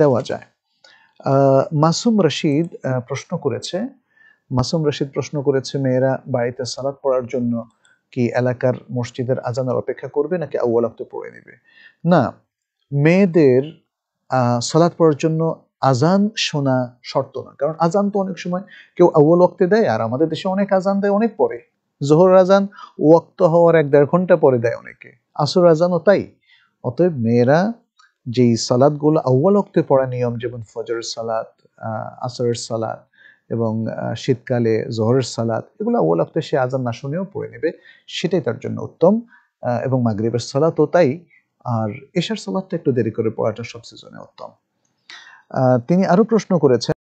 দেওয়া যায় মাসুম রশিদ প্রশ্ন করেছে মাসুম রশিদ প্রশ্ন করেছে মেয়েরা বাড়িতে সালাদ পড়ার জন্য কি এলাকার মসজিদের আজানের অপেক্ষা করবে নাকি আউ্বাল পড়ে নেবে না মেয়েদের সালাদ পড়ার জন্য আজান শোনা শর্ত না কারণ আজান তো অনেক সময় কেউ আউ্বাল ওক্তে দেয় আর আমাদের দেশে অনেক আজান দেয় অনেক পরে জোহর আজান ওয়াক্ত হওয়ার এক দেড় ঘন্টা পরে দেয় অনেকে আসর আজানও তাই অতএব মেয়েরা যে সালাদগুলো আউ্বাল অক্তে পড়া নিয়ম যেমন ফজর সালাদ আসরের সালাদ এবং শীতকালে জহরের সালাদ এগুলো আউ্বাল অক্তে সে আজান না শুনেও পড়ে নেবে সেটাই তার জন্য উত্তম এবং মাগরীবের সালাদও তাই আর এশার সালাদটা একটু দেরি করে পড়াটা সব সিজনে উত্তম তিনি আরও প্রশ্ন করেছেন